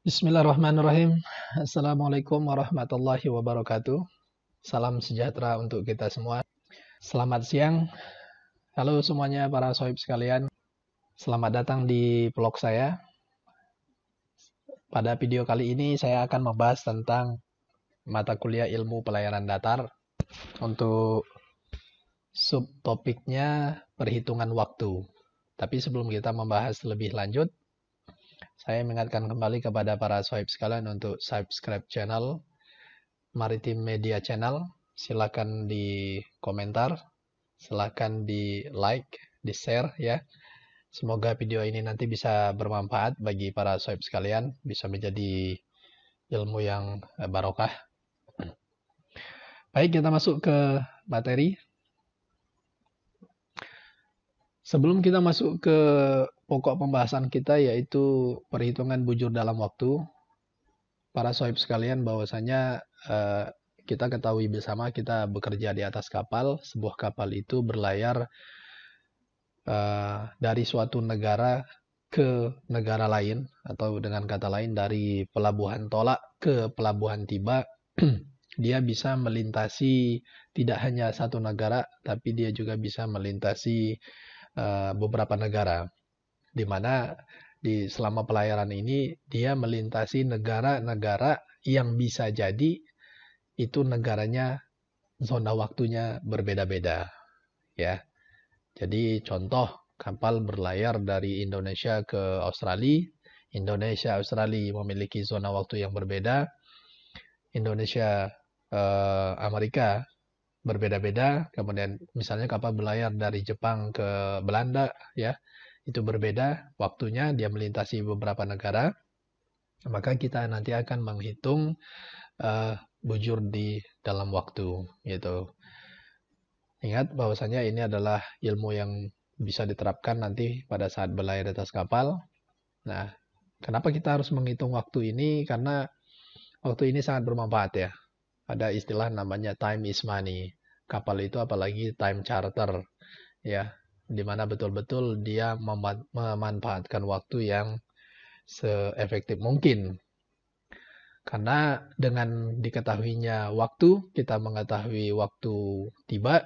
Bismillahirrahmanirrahim. Assalamualaikum warahmatullahi wabarakatuh. Salam sejahtera untuk kita semua. Selamat siang. Halo semuanya para sohib sekalian. Selamat datang di vlog saya. Pada video kali ini saya akan membahas tentang mata kuliah ilmu pelayaran datar. Untuk subtopiknya perhitungan waktu. Tapi sebelum kita membahas lebih lanjut, saya mengingatkan kembali kepada para sahib sekalian untuk subscribe channel Maritim Media Channel. Silakan di komentar, silakan di like, di share ya. Semoga video ini nanti bisa bermanfaat bagi para sahib sekalian, bisa menjadi ilmu yang eh, barokah. Baik, kita masuk ke materi. Sebelum kita masuk ke pokok pembahasan kita yaitu perhitungan bujur dalam waktu, para sohib sekalian bahwasanya eh, kita ketahui bersama kita bekerja di atas kapal, sebuah kapal itu berlayar eh, dari suatu negara ke negara lain atau dengan kata lain dari pelabuhan tolak ke pelabuhan tiba dia bisa melintasi tidak hanya satu negara tapi dia juga bisa melintasi Eh, beberapa negara, di mana di selama pelayaran ini dia melintasi negara-negara yang bisa jadi itu negaranya zona waktunya berbeda-beda, ya. Jadi contoh kapal berlayar dari Indonesia ke Australia. Indonesia Australia memiliki zona waktu yang berbeda. Indonesia eh, Amerika berbeda-beda. Kemudian misalnya kapal berlayar dari Jepang ke Belanda ya, itu berbeda waktunya dia melintasi beberapa negara. Maka kita nanti akan menghitung uh, bujur di dalam waktu gitu. Ingat bahwasanya ini adalah ilmu yang bisa diterapkan nanti pada saat berlayar di atas kapal. Nah, kenapa kita harus menghitung waktu ini? Karena waktu ini sangat bermanfaat ya. Ada istilah namanya time is money kapal itu apalagi time charter ya dimana betul-betul dia memanfaatkan waktu yang seefektif mungkin karena dengan diketahuinya waktu kita mengetahui waktu tiba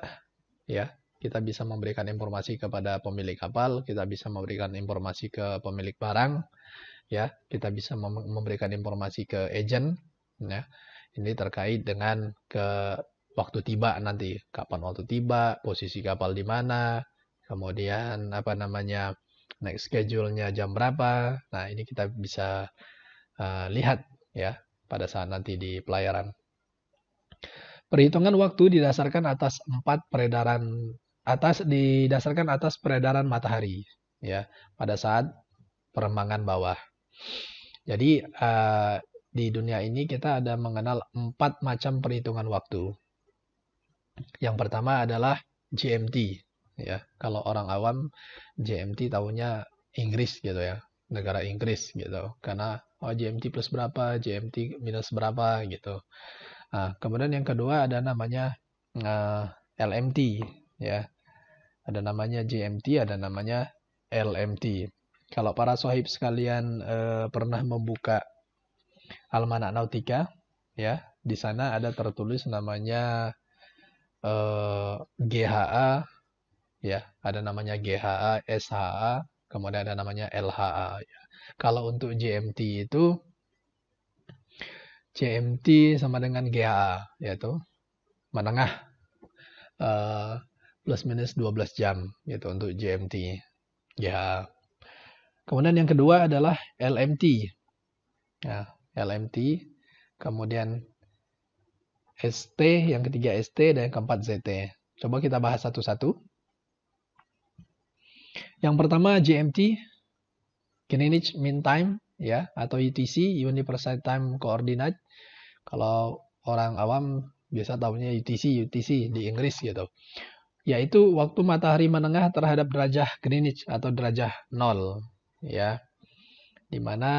ya kita bisa memberikan informasi kepada pemilik kapal kita bisa memberikan informasi ke pemilik barang ya kita bisa memberikan informasi ke agent ya ini terkait dengan ke waktu tiba nanti kapan waktu tiba posisi kapal di mana kemudian apa namanya next schedule-nya jam berapa nah ini kita bisa uh, lihat ya pada saat nanti di pelayaran perhitungan waktu didasarkan atas empat peredaran atas didasarkan atas peredaran matahari ya pada saat perembangan bawah jadi uh, di dunia ini kita ada mengenal empat macam perhitungan waktu yang pertama adalah GMT ya. Kalau orang awam GMT tahunya Inggris gitu ya, negara Inggris gitu. Karena oh GMT plus berapa, GMT minus berapa gitu. Nah, kemudian yang kedua ada namanya uh, eh, LMT ya. Ada namanya GMT, ada namanya LMT. Kalau para sohib sekalian uh, pernah membuka almanak nautika, ya, di sana ada tertulis namanya eh, GHA ya ada namanya GHA, SHA, kemudian ada namanya LHA. Ya. Kalau untuk GMT itu GMT sama dengan GHA yaitu menengah eh, plus minus 12 jam yaitu untuk GMT GHA. Kemudian yang kedua adalah LMT. Ya, LMT kemudian ST, yang ketiga ST, dan yang keempat ZT. Coba kita bahas satu-satu. Yang pertama GMT, Greenwich Mean Time, ya, atau UTC, Universal Time Coordinate. Kalau orang awam biasa tahunya UTC, UTC di Inggris gitu. Yaitu waktu matahari menengah terhadap derajah Greenwich atau derajah nol, ya. Dimana...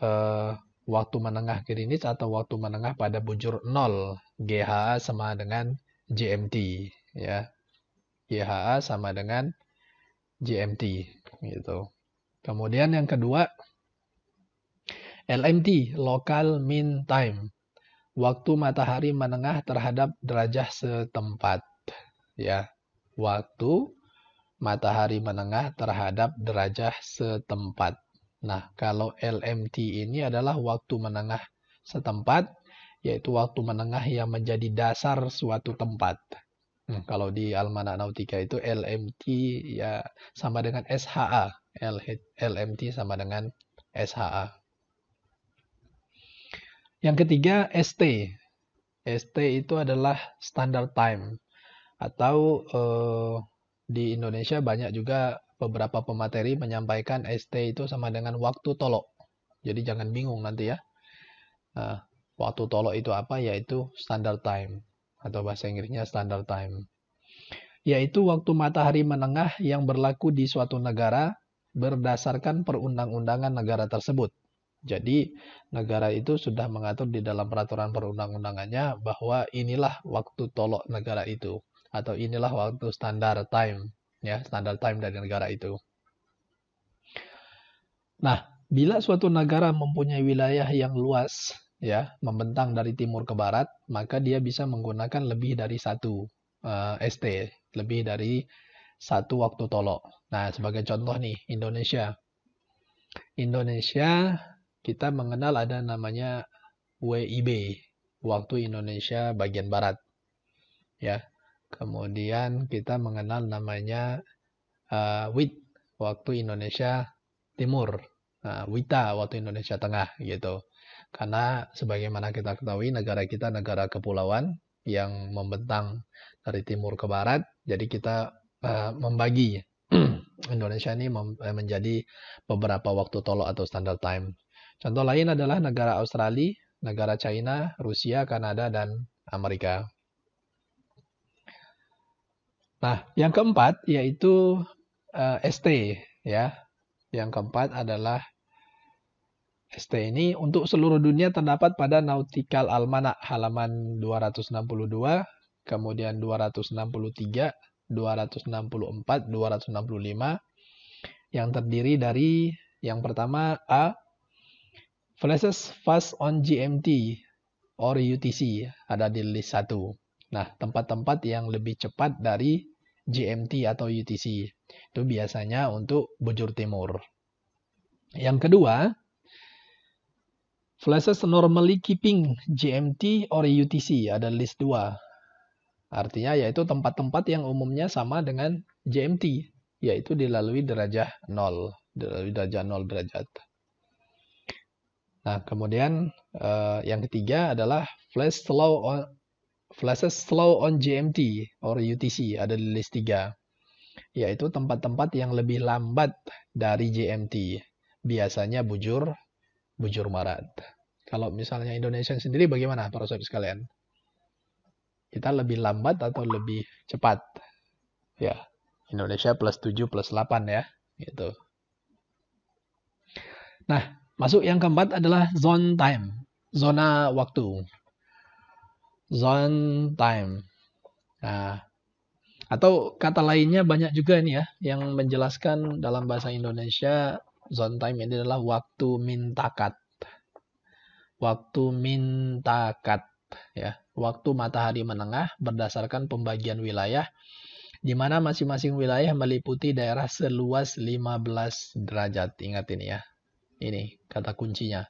Uh, eh, waktu menengah klinis atau waktu menengah pada bujur 0 GHA sama dengan GMT ya GHA sama dengan GMT gitu kemudian yang kedua LMT local mean time waktu matahari menengah terhadap derajat setempat ya waktu matahari menengah terhadap derajat setempat Nah, kalau LMT ini adalah waktu menengah setempat, yaitu waktu menengah yang menjadi dasar suatu tempat. Nah, hmm, kalau di Almanak Nautika itu LMT ya sama dengan SHA. LMT sama dengan SHA. Yang ketiga, ST. ST itu adalah standard time atau eh, di Indonesia banyak juga beberapa pemateri menyampaikan ST itu sama dengan waktu tolok. Jadi jangan bingung nanti ya. Nah, waktu tolok itu apa? Yaitu standard time atau bahasa Inggrisnya standard time. Yaitu waktu matahari menengah yang berlaku di suatu negara berdasarkan perundang-undangan negara tersebut. Jadi negara itu sudah mengatur di dalam peraturan perundang-undangannya bahwa inilah waktu tolok negara itu atau inilah waktu standar time ya standar time dari negara itu. Nah, bila suatu negara mempunyai wilayah yang luas, ya, membentang dari timur ke barat, maka dia bisa menggunakan lebih dari satu uh, eh, ST, lebih dari satu waktu tolok. Nah, sebagai contoh nih, Indonesia. Indonesia kita mengenal ada namanya WIB, waktu Indonesia bagian barat. Ya. Kemudian kita mengenal namanya uh, eh, WIT waktu Indonesia Timur, uh, WITA waktu Indonesia Tengah gitu. Karena sebagaimana kita ketahui negara kita negara kepulauan yang membentang dari timur ke barat, jadi kita uh, membagi Indonesia ini eh, menjadi beberapa waktu tolok atau standard time. Contoh lain adalah negara Australia, negara China, Rusia, Kanada, dan Amerika. Nah, yang keempat yaitu uh, eh, ST ya. Yang keempat adalah ST ini untuk seluruh dunia terdapat pada Nautical Almanac halaman 262, kemudian 263, 264, 265 yang terdiri dari yang pertama A flashes fast on GMT or UTC ada di list 1. Nah, tempat-tempat yang lebih cepat dari GMT atau UTC. Itu biasanya untuk bujur timur. Yang kedua, flashes normally keeping GMT or UTC. Ada list dua. Artinya yaitu tempat-tempat yang umumnya sama dengan GMT. Yaitu dilalui derajah 0. Dilalui derajah 0 derajat. Nah, kemudian eh, yang ketiga adalah flash slow on, flashes slow on GMT or UTC ada di list 3 yaitu tempat-tempat yang lebih lambat dari GMT biasanya bujur bujur Marat kalau misalnya Indonesia sendiri bagaimana para sobat sekalian kita lebih lambat atau lebih cepat ya Indonesia plus 7 plus 8 ya gitu nah masuk yang keempat adalah zone time zona waktu zone time. Nah, atau kata lainnya banyak juga nih ya yang menjelaskan dalam bahasa Indonesia zone time ini adalah waktu mintakat. Waktu mintakat ya, waktu matahari menengah berdasarkan pembagian wilayah di mana masing-masing wilayah meliputi daerah seluas 15 derajat. Ingat ini ya. Ini kata kuncinya.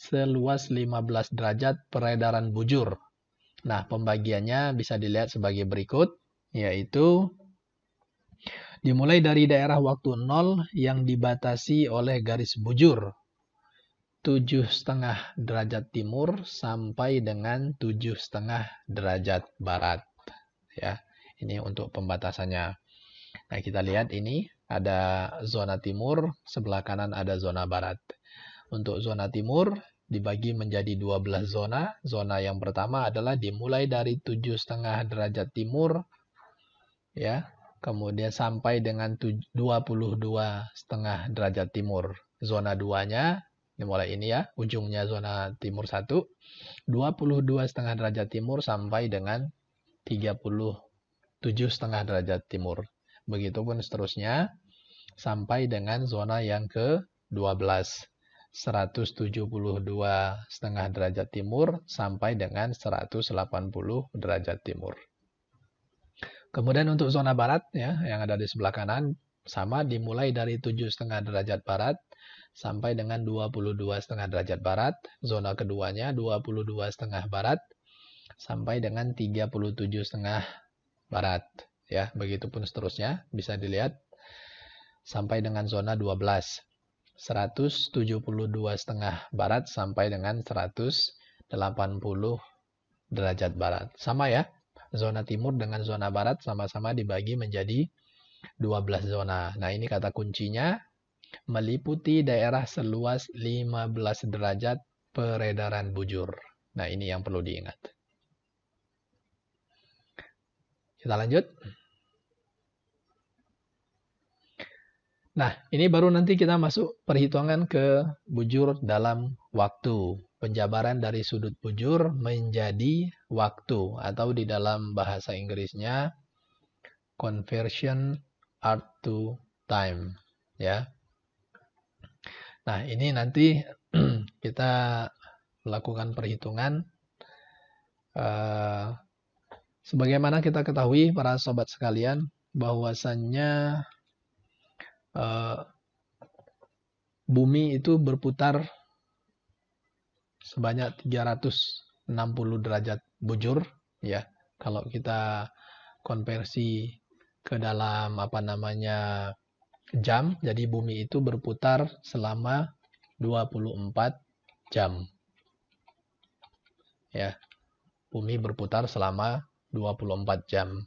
Seluas 15 derajat peredaran bujur Nah, pembagiannya bisa dilihat sebagai berikut, yaitu dimulai dari daerah waktu 0 yang dibatasi oleh garis bujur 7,5 derajat timur sampai dengan 7,5 derajat barat. Ya, ini untuk pembatasannya. Nah, kita lihat ini ada zona timur, sebelah kanan ada zona barat. Untuk zona timur, dibagi menjadi 12 zona. Zona yang pertama adalah dimulai dari 7,5 derajat timur ya, kemudian sampai dengan 22,5 derajat timur. Zona 2-nya mulai ini ya, ujungnya zona timur 1, 22,5 derajat timur sampai dengan 37,5 derajat timur. Begitupun seterusnya sampai dengan zona yang ke-12. 172 setengah derajat timur sampai dengan 180 derajat timur. Kemudian untuk zona barat ya yang ada di sebelah kanan sama dimulai dari 7 setengah derajat barat sampai dengan 22 setengah derajat barat, zona keduanya 22 setengah barat sampai dengan 37 setengah barat ya, begitupun seterusnya bisa dilihat sampai dengan zona 12. 172 setengah barat sampai dengan 180 derajat barat. Sama ya, zona timur dengan zona barat sama-sama dibagi menjadi 12 zona. Nah ini kata kuncinya meliputi daerah seluas 15 derajat peredaran bujur. Nah ini yang perlu diingat. Kita lanjut. Nah, ini baru nanti kita masuk perhitungan ke bujur dalam waktu. Penjabaran dari sudut bujur menjadi waktu atau di dalam bahasa Inggrisnya conversion art to time, ya. Nah, ini nanti kita melakukan perhitungan eh, sebagaimana kita ketahui para sobat sekalian bahwasannya Eh, bumi itu berputar sebanyak 360 derajat bujur ya kalau kita konversi ke dalam apa namanya jam jadi bumi itu berputar selama 24 jam ya bumi berputar selama 24 jam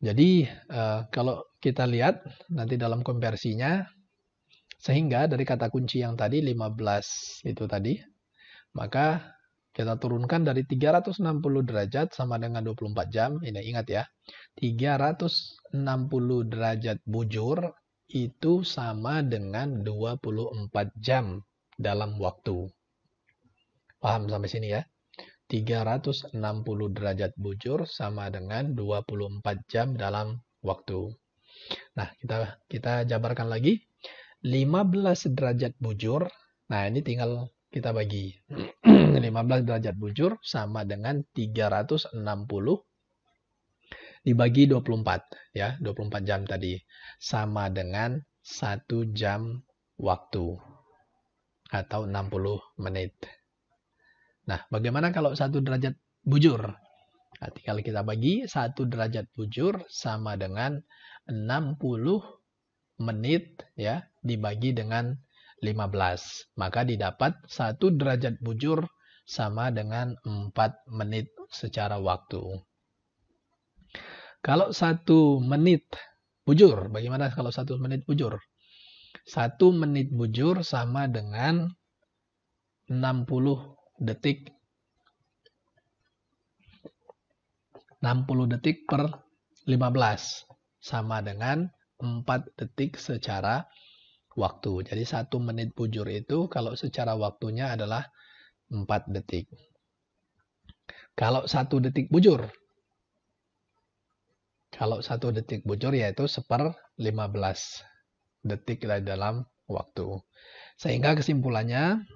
Jadi uh, kalau kita lihat nanti dalam konversinya, sehingga dari kata kunci yang tadi 15 itu tadi, maka kita turunkan dari 360 derajat sama dengan 24 jam, ini ingat ya, 360 derajat bujur itu sama dengan 24 jam dalam waktu. Paham sampai sini ya? 360 derajat bujur sama dengan 24 jam dalam waktu. Nah, kita kita jabarkan lagi. 15 derajat bujur. Nah, ini tinggal kita bagi. 15 derajat bujur sama dengan 360 dibagi 24 ya, 24 jam tadi sama dengan 1 jam waktu atau 60 menit. Nah, bagaimana kalau satu derajat bujur? Nah, tinggal kita bagi satu derajat bujur sama dengan 60 menit ya dibagi dengan 15. Maka didapat satu derajat bujur sama dengan 4 menit secara waktu. Kalau satu menit bujur, bagaimana kalau satu menit bujur? Satu menit bujur sama dengan 60 detik 60 detik per 15 sama dengan 4 detik secara waktu. Jadi 1 menit bujur itu kalau secara waktunya adalah 4 detik. Kalau 1 detik bujur, kalau 1 detik bujur yaitu seper 15 detik dalam waktu. Sehingga kesimpulannya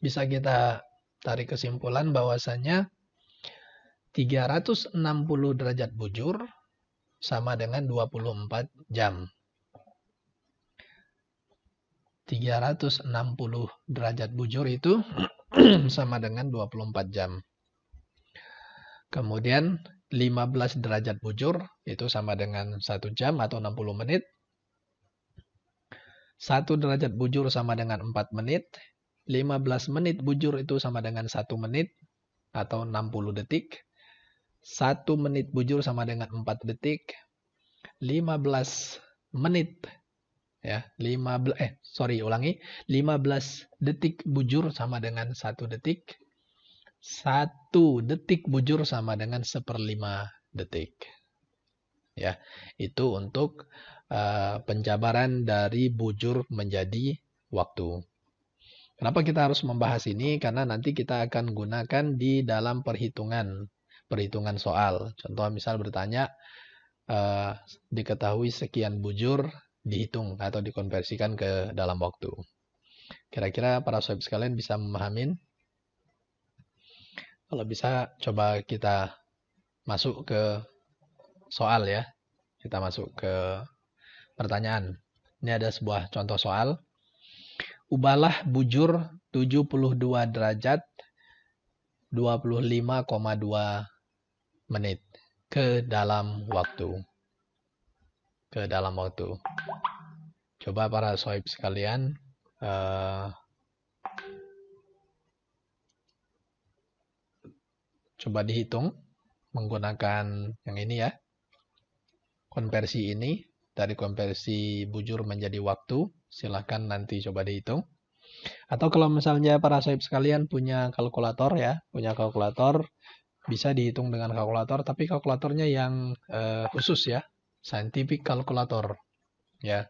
bisa kita tarik kesimpulan bahwasanya 360 derajat bujur sama dengan 24 jam. 360 derajat bujur itu sama dengan 24 jam. Kemudian 15 derajat bujur itu sama dengan 1 jam atau 60 menit. 1 derajat bujur sama dengan 4 menit, 15 menit bujur itu sama dengan 1 menit atau 60 detik, 1 menit bujur sama dengan 4 detik, 15 menit ya 15 eh sorry ulangi 15 detik bujur sama dengan 1 detik 1 detik bujur sama dengan 1/5 detik ya itu untuk uh, eh, penjabaran dari bujur menjadi waktu. Kenapa kita harus membahas ini? Karena nanti kita akan gunakan di dalam perhitungan, perhitungan soal. Contoh misal bertanya, eh, diketahui sekian bujur, dihitung atau dikonversikan ke dalam waktu. Kira-kira para sobat sekalian bisa memahami? Kalau bisa, coba kita masuk ke soal ya. Kita masuk ke Pertanyaan. Ini ada sebuah contoh soal. Ubahlah bujur 72 derajat 25,2 menit ke dalam waktu. Ke dalam waktu. Coba para soib sekalian uh, coba dihitung menggunakan yang ini ya. Konversi ini dari konversi bujur menjadi waktu, silahkan nanti coba dihitung. Atau kalau misalnya para sahib sekalian punya kalkulator ya, punya kalkulator, bisa dihitung dengan kalkulator, tapi kalkulatornya yang eh, khusus ya, scientific kalkulator ya.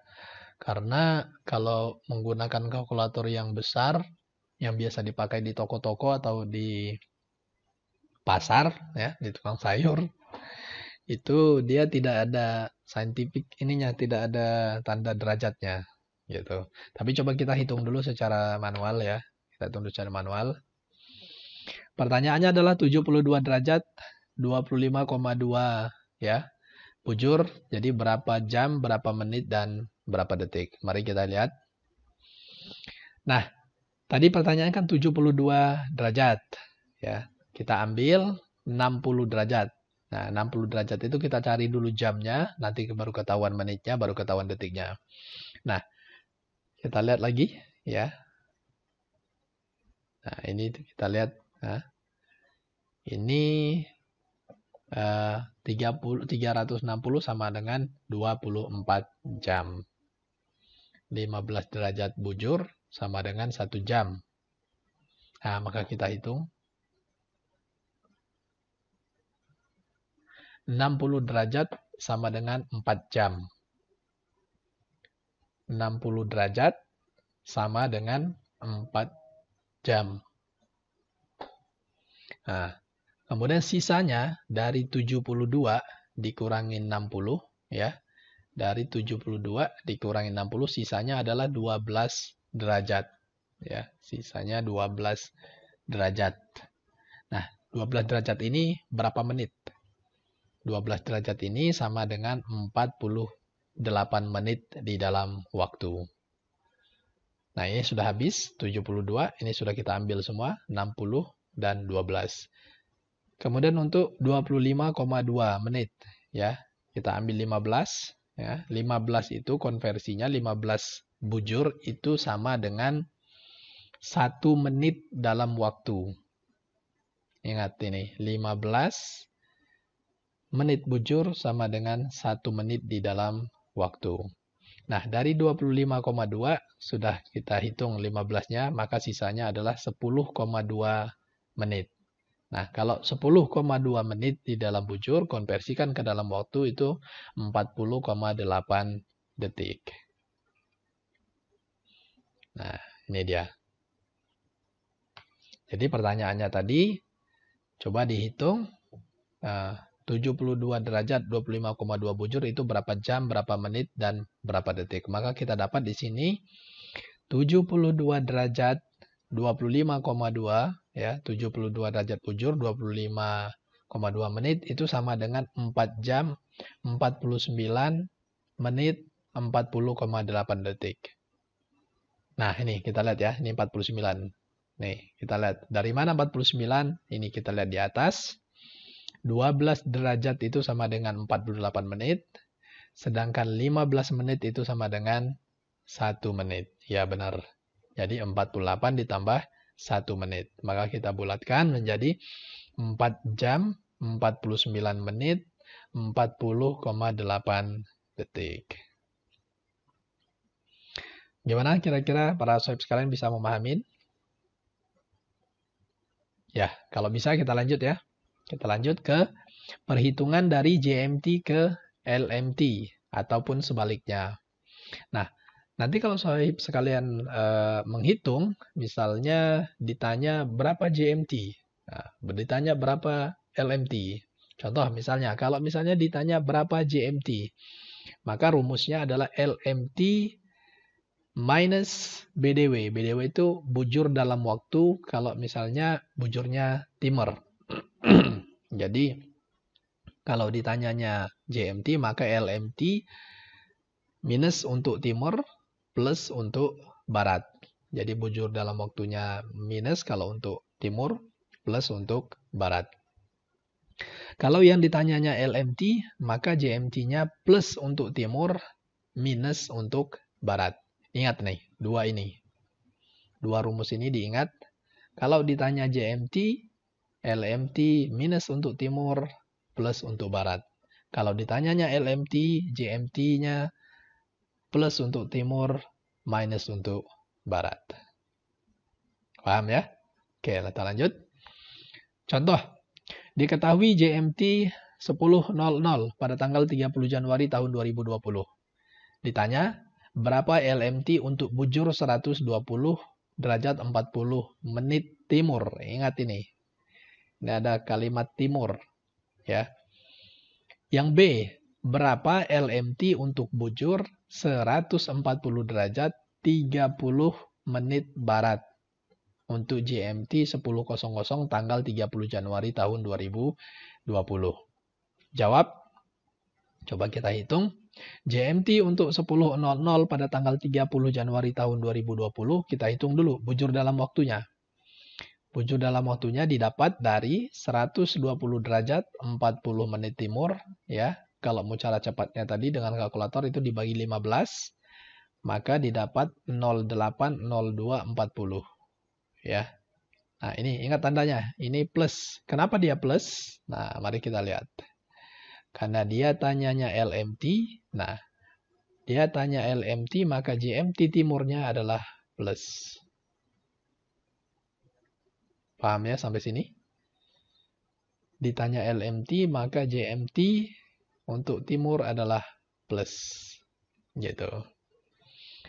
Karena kalau menggunakan kalkulator yang besar, yang biasa dipakai di toko-toko atau di pasar ya, di tukang sayur, itu dia tidak ada scientific ininya, tidak ada tanda derajatnya gitu. Tapi coba kita hitung dulu secara manual ya. Kita hitung secara manual. Pertanyaannya adalah 72 derajat 25,2 ya. Bujur, jadi berapa jam, berapa menit, dan berapa detik. Mari kita lihat. Nah, tadi pertanyaan kan 72 derajat. ya Kita ambil 60 derajat. Nah, 60 derajat itu kita cari dulu jamnya, nanti baru ketahuan menitnya, baru ketahuan detiknya. Nah, kita lihat lagi ya. Nah, ini kita lihat. Nah, ini eh, 30, 360 sama dengan 24 jam. 15 derajat bujur sama dengan 1 jam. Nah, maka kita hitung 60 derajat sama dengan 4 jam. 60 derajat sama dengan 4 jam. Nah, kemudian sisanya dari 72 dikurangi 60 ya. Dari 72 dikurangi 60 sisanya adalah 12 derajat ya. Sisanya 12 derajat. Nah, 12 derajat ini berapa menit? 12 derajat ini sama dengan 48 menit di dalam waktu. Nah, ini sudah habis, 72, ini sudah kita ambil semua, 60 dan 12. Kemudian untuk 25,2 menit, ya, kita ambil 15, ya, 15 itu konversinya 15 bujur itu sama dengan 1 menit dalam waktu. Ingat ini, 15 menit bujur sama dengan 1 menit di dalam waktu. Nah, dari 25,2 sudah kita hitung 15-nya, maka sisanya adalah 10,2 menit. Nah, kalau 10,2 menit di dalam bujur, konversikan ke dalam waktu itu 40,8 detik. Nah, ini dia. Jadi pertanyaannya tadi, coba dihitung uh, 72 derajat 25,2 bujur itu berapa jam, berapa menit, dan berapa detik. Maka kita dapat di sini 72 derajat 25,2 ya 72 derajat bujur 25,2 menit itu sama dengan 4 jam 49 menit 40,8 detik. Nah, ini kita lihat ya, ini 49. Nih, kita lihat dari mana 49? Ini kita lihat di atas. 12 derajat itu sama dengan 48 menit, sedangkan 15 menit itu sama dengan 1 menit. Ya benar. Jadi 48 ditambah 1 menit. Maka kita bulatkan menjadi 4 jam 49 menit 40,8 detik. Gimana kira-kira para swipe sekalian bisa memahami? Ya, kalau bisa kita lanjut ya. Kita lanjut ke perhitungan dari JMT ke LMT ataupun sebaliknya. Nah, nanti kalau sahib sekalian e, menghitung, misalnya ditanya berapa JMT, nah, ditanya berapa LMT. Contoh misalnya, kalau misalnya ditanya berapa JMT, maka rumusnya adalah LMT minus BDW. BDW itu bujur dalam waktu kalau misalnya bujurnya timer. Jadi kalau ditanyanya JMT maka LMT minus untuk timur plus untuk barat. Jadi bujur dalam waktunya minus kalau untuk timur plus untuk barat. Kalau yang ditanyanya LMT, maka JMT-nya plus untuk timur, minus untuk barat. Ingat nih, dua ini. Dua rumus ini diingat. Kalau ditanya JMT, LMT minus untuk timur, plus untuk barat. Kalau ditanyanya LMT, JMT-nya plus untuk timur, minus untuk barat. Paham ya? Oke, kita lanjut. Contoh, diketahui JMT 10.00 pada tanggal 30 Januari tahun 2020. Ditanya, berapa LMT untuk bujur 120 derajat 40 menit timur? Ingat ini, ini ada kalimat timur. ya. Yang B, berapa LMT untuk bujur 140 derajat 30 menit barat untuk GMT 10.00 tanggal 30 Januari tahun 2020. Jawab, coba kita hitung. GMT untuk 10.00 pada tanggal 30 Januari tahun 2020, kita hitung dulu, bujur dalam waktunya. Puncak dalam waktunya didapat dari 120 derajat 40 menit timur ya. Kalau mau cara cepatnya tadi dengan kalkulator itu dibagi 15 maka didapat 080240 ya. Nah, ini ingat tandanya, ini plus. Kenapa dia plus? Nah, mari kita lihat. Karena dia tanyanya LMT. Nah, dia tanya LMT maka GMT timurnya adalah plus. Paham ya sampai sini? Ditanya LMT, maka JMT untuk timur adalah plus. Gitu.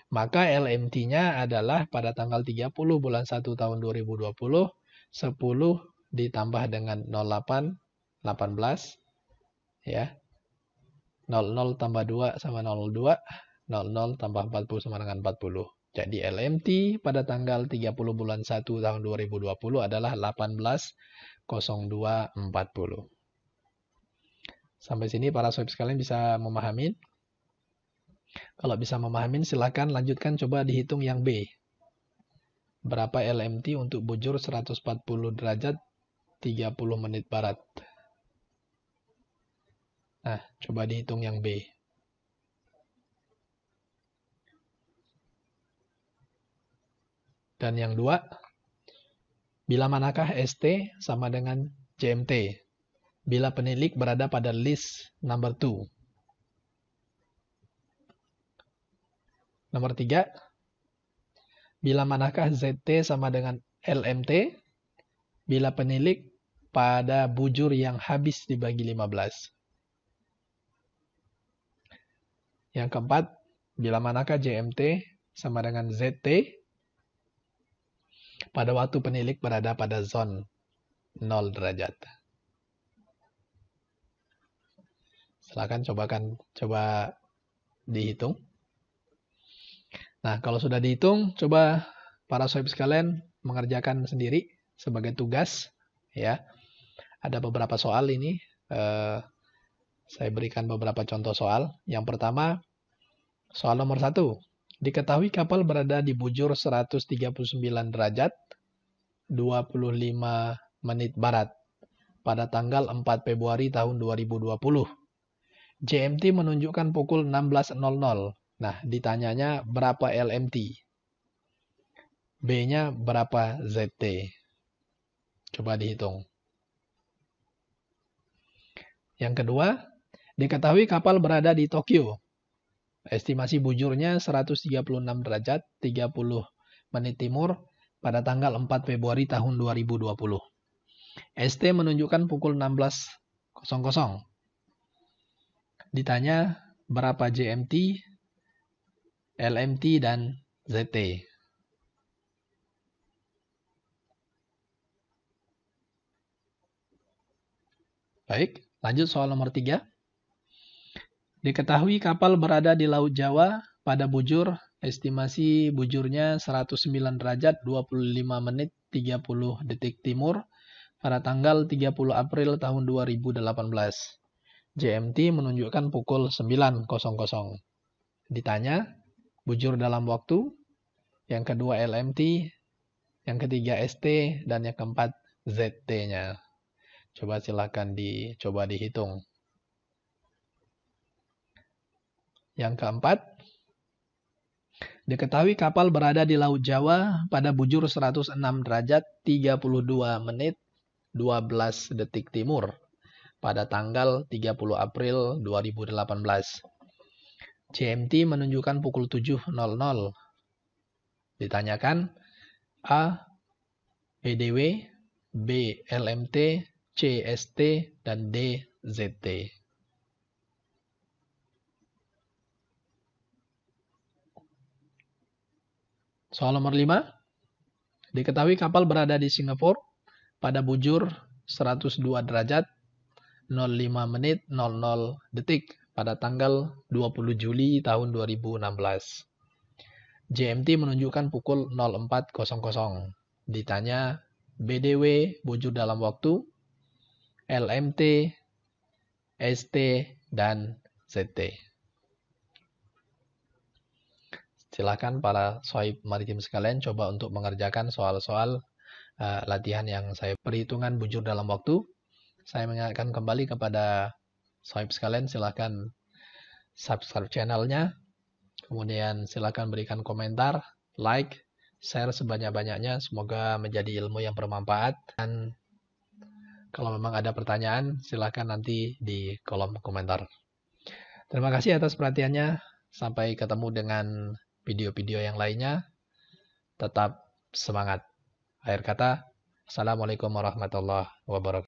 Maka LMT-nya adalah pada tanggal 30 bulan 1 tahun 2020, 10 ditambah dengan 08, 18, ya. 00 tambah 2 sama 02, 00 tambah 40 sama dengan 40. Jadi LMT pada tanggal 30 bulan 1 tahun 2020 adalah 180240. Sampai sini para sobat sekalian bisa memahami. Kalau bisa memahami silahkan lanjutkan coba dihitung yang B. Berapa LMT untuk bujur 140 derajat 30 menit barat. Nah, coba dihitung yang B. Dan yang dua, bila manakah ST sama dengan JMT? Bila penilik berada pada list number 2. Nomor tiga, bila manakah ZT sama dengan LMT? Bila penilik pada bujur yang habis dibagi 15. Yang keempat, bila manakah JMT sama dengan ZT pada waktu penilik berada pada zon 0 derajat. Silakan cobakan coba dihitung. Nah, kalau sudah dihitung, coba para swipe sekalian mengerjakan sendiri sebagai tugas ya. Ada beberapa soal ini eh, saya berikan beberapa contoh soal. Yang pertama, soal nomor satu. Diketahui kapal berada di bujur 139 derajat 25 menit barat pada tanggal 4 Februari tahun 2020. JMT menunjukkan pukul 16.00. Nah, ditanyanya berapa LMT? B-nya berapa ZT? Coba dihitung. Yang kedua, diketahui kapal berada di Tokyo Estimasi bujurnya 136 derajat 30 menit timur pada tanggal 4 Februari tahun 2020. ST menunjukkan pukul 16.00. Ditanya berapa JMT, LMT, dan ZT. Baik, lanjut soal nomor 3. Diketahui kapal berada di Laut Jawa pada bujur, estimasi bujurnya 109 derajat 25 menit 30 detik timur pada tanggal 30 April tahun 2018. JMT menunjukkan pukul 9.00. Ditanya, bujur dalam waktu, yang kedua LMT, yang ketiga ST, dan yang keempat ZT-nya. Coba silahkan dicoba dihitung. Yang keempat, diketahui kapal berada di Laut Jawa pada bujur 106 derajat 32 menit 12 detik timur pada tanggal 30 April 2018. CMT menunjukkan pukul 7.00. Ditanyakan A. BDW, e B. LMT C. ST, dan D. ZT. Soal nomor 5. Diketahui kapal berada di Singapura pada bujur 102 derajat 05 menit 00 detik pada tanggal 20 Juli tahun 2016. JMT menunjukkan pukul 04.00. Ditanya BDW bujur dalam waktu, LMT, ST, dan ZT. Silahkan para soib maritim sekalian coba untuk mengerjakan soal-soal uh, latihan yang saya perhitungan bujur dalam waktu. Saya mengingatkan kembali kepada soib sekalian silahkan subscribe channelnya, kemudian silahkan berikan komentar, like, share sebanyak-banyaknya. Semoga menjadi ilmu yang bermanfaat. Dan kalau memang ada pertanyaan, silahkan nanti di kolom komentar. Terima kasih atas perhatiannya. Sampai ketemu dengan video-video yang lainnya. Tetap semangat. Akhir kata, Assalamualaikum warahmatullahi wabarakatuh.